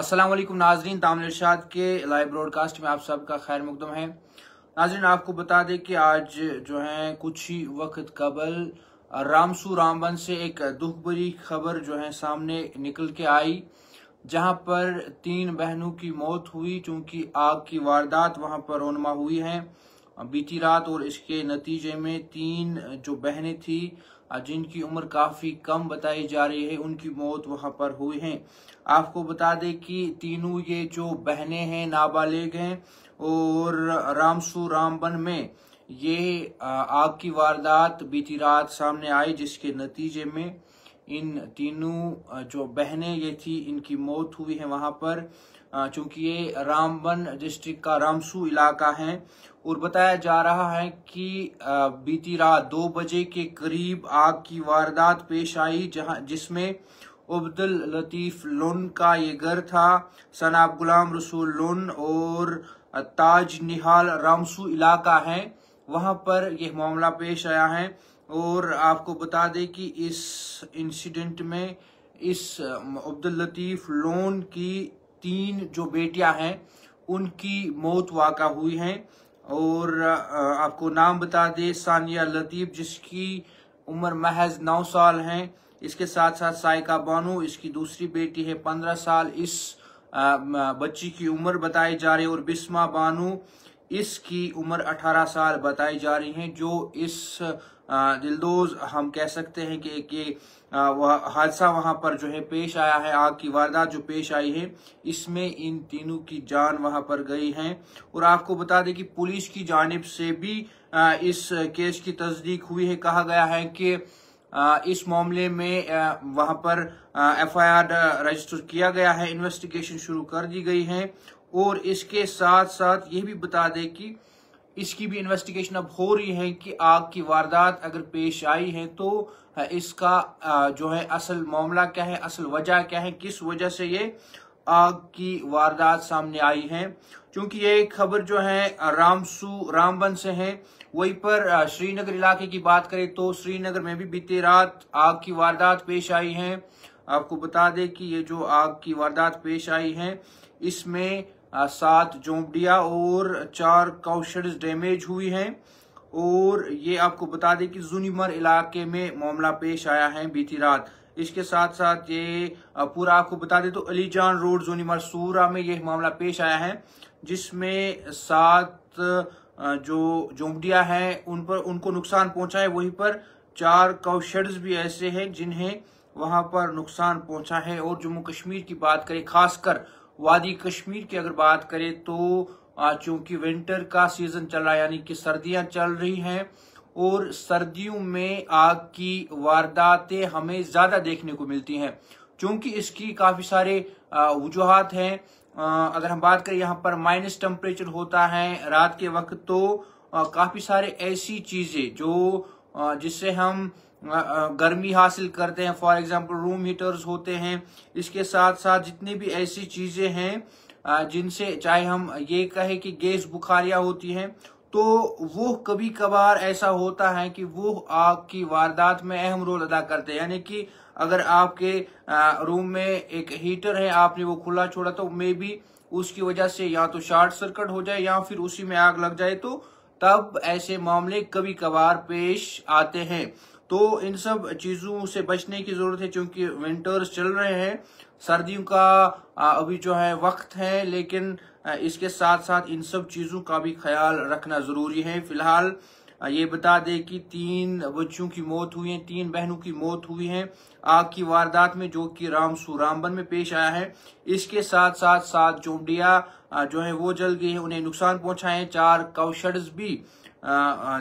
असलम नाजरीन तामिल इर्शाद के live broadcast में आप सबका खैर मुकदम है नाजरीन आपको बता दें कि आज जो है कुछ ही वक्त कबल रामसू रामबन से एक दुख भरी खबर जो है सामने निकल के आई जहां पर तीन बहनों की मौत हुई चूंकि आग की वारदात वहां पर रोनमा हुई है बीती रात और इसके नतीजे में तीन जो बहनें थी जिनकी उम्र काफ़ी कम बताई जा रही है उनकी मौत वहां पर हुई है आपको बता दें कि तीनों ये जो बहनें हैं नाबालिग हैं और रामसू रामबन में ये आग की वारदात बीती रात सामने आई जिसके नतीजे में इन तीनों जो बहनें ये थी इनकी मौत हुई है वहां पर चूंकि ये रामबन डिस्ट्रिक्ट का रामसू इलाका है और बताया जा रहा है कि बीती रात दो बजे के करीब आग की वारदात पेश आई जहां जिसमें अब्दुल लतीफ लोन का ये घर था सनाब गुलाम रसूल लोन और ताज निहाल रामसू इलाका है वहां पर यह मामला पेश आया है और आपको बता दें कि इस इंसिडेंट में इस अब्दुल लतीफ लोन की तीन जो बेटियां हैं उनकी मौत वाक़ा हुई है और आपको नाम बता दें सानिया लतीफ जिसकी उम्र महज नौ साल हैं इसके साथ साथ सायका बानो इसकी दूसरी बेटी है पंद्रह साल इस बच्ची की उम्र बताई जा रही है और बिस्मा बानो इसकी उम्र अठारह साल बताई जा रही है जो इस दिलदोज हम कह सकते हैं कि एक हादसा वहां पर जो है पेश आया है आग की वारदात जो पेश आई है इसमें इन तीनों की जान वहां पर गई है और आपको बता दें कि पुलिस की जानब से भी इस केस की तस्दीक हुई है कहा गया है कि इस मामले में वहां पर एफआईआर रजिस्टर किया गया है इन्वेस्टिगेशन शुरू कर दी गई है और इसके साथ साथ ये भी बता दें कि इसकी भी इन्वेस्टिगेशन अब हो रही है कि आग की वारदात अगर पेश आई है तो इसका जो है असल मामला क्या है असल वजह क्या है किस वजह से ये आग की वारदात सामने आई है क्योंकि ये खबर जो है रामसू रामबन से है वहीं पर श्रीनगर इलाके की बात करें तो श्रीनगर में भी बीती रात आग की वारदात पेश आई है आपको बता दें कि ये जो आग की वारदात पेश आई है इसमें सात जोंबडिया और चार काउशेड्स डैमेज हुई हैं और ये आपको बता दें कि जूनीमर इलाके में मामला पेश आया है बीती रात इसके साथ साथ ये पूरा आपको बता दें तो अलीजान रोड जूनीमर सूरा में यह मामला पेश आया है जिसमें सात जो जोंबड़िया हैं उन पर उनको नुकसान पहुंचा है वहीं पर चार काउशेड्स भी ऐसे हैं जिन्हें वहां पर नुकसान पहुंचा है और जम्मू कश्मीर की बात करें खासकर वादी कश्मीर की अगर बात करें तो चूंकि विंटर का सीजन चल रहा है यानी कि सर्दियां चल रही हैं और सर्दियों में आग की वारदातें हमें ज्यादा देखने को मिलती हैं चूंकि इसकी काफी सारे वजूहत हैं अगर हम बात करें यहाँ पर माइनस टेम्परेचर होता है रात के वक्त तो काफी सारे ऐसी चीजें जो जिससे हम गर्मी हासिल करते हैं फॉर एग्जांपल रूम हीटर्स होते हैं इसके साथ साथ जितनी भी ऐसी चीज़ें हैं जिनसे चाहे हम ये कहें कि गैस बुखारियां होती हैं तो वो कभी कभार ऐसा होता है कि वो आग की वारदात में अहम रोल अदा करते हैं यानी कि अगर आपके रूम में एक हीटर है आपने वो खुला छोड़ा तो मे भी उसकी वजह से या तो शॉर्ट सर्किट हो जाए या फिर उसी में आग लग जाए तो तब ऐसे मामले कभी कभार पेश आते हैं तो इन सब चीज़ों से बचने की ज़रूरत है क्योंकि विंटर्स चल रहे हैं सर्दियों का अभी जो है वक्त है लेकिन इसके साथ साथ इन सब चीज़ों का भी ख्याल रखना ज़रूरी है फिलहाल ये बता दें कि तीन बच्चों की मौत हुई है तीन बहनों की मौत हुई है आग की वारदात में जो कि रामसू रामबन में पेश आया है इसके साथ साथ सात जोमडिया जो है वो जल गई है उन्हें नुकसान पहुंचा है चार काउशड्स भी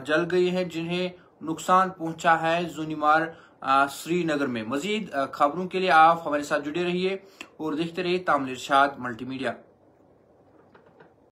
जल गई हैं जिन्हें नुकसान पहुंचा है जुनिमार श्रीनगर में मजीद खबरों के लिए आप हमारे साथ जुड़े रहिए और देखते रहिए तामिल मल्टी मल्टीमीडिया